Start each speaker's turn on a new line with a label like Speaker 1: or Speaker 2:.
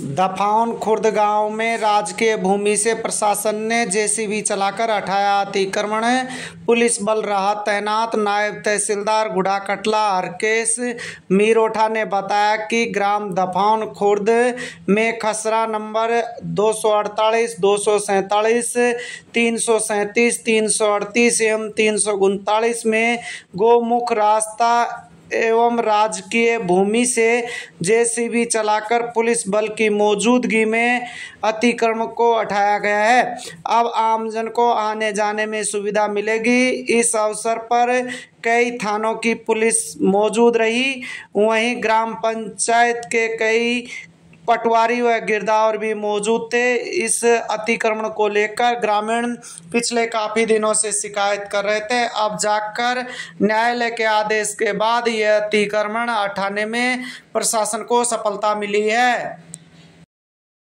Speaker 1: दफाउन खुर्द गांव में राजकीय भूमि से प्रशासन ने जेसीबी चलाकर हटाया अतिक्रमण पुलिस बल रहा तैनात नायब तहसीलदार गुड़ाकटला हरकेश मीरोठा ने बताया कि ग्राम दफाउन खुर्द में खसरा नंबर 248, 247, 337, 338 एवं तीन में गोमुख रास्ता एवं राजकीय भूमि से जेसीबी चलाकर पुलिस बल की मौजूदगी में अतिक्रम को हटाया गया है अब आमजन को आने जाने में सुविधा मिलेगी इस अवसर पर कई थानों की पुलिस मौजूद रही वहीं ग्राम पंचायत के कई पटवारी व गिरदावर भी मौजूद थे इस अतिक्रमण को लेकर ग्रामीण पिछले काफ़ी दिनों से शिकायत कर रहे थे अब जाकर न्यायालय के आदेश के बाद यह अतिक्रमण हटाने में प्रशासन को सफलता मिली है